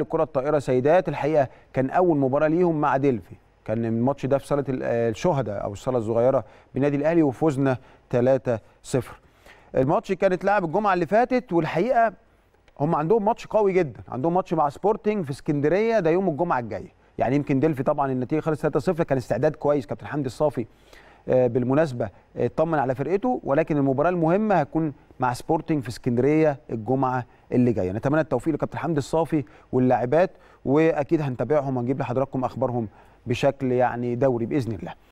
الكره الطائره سيدات الحقيقه كان اول مباراه ليهم مع ديلفي كان الماتش ده في صاله الشهداء او الصاله الصغيره بنادي الاهلي وفوزنا 3-0 الماتش كان اتلعب الجمعه اللي فاتت والحقيقه هم عندهم ماتش قوي جدا عندهم ماتش مع سبورتنج في اسكندريه ده يوم الجمعه الجايه يعني يمكن ديلفي طبعا النتيجه خلصت 3-0 كان استعداد كويس كابتن حمدي الصافي آه، بالمناسبه آه، اطمن على فرقته ولكن المباراه المهمه هتكون مع سبورتنج في اسكندريه الجمعه اللي جايه نتمنى التوفيق لكابتن حمدي الصافي واللاعبات واكيد هنتابعهم ونجيب لحضراتكم اخبارهم بشكل يعني دوري باذن الله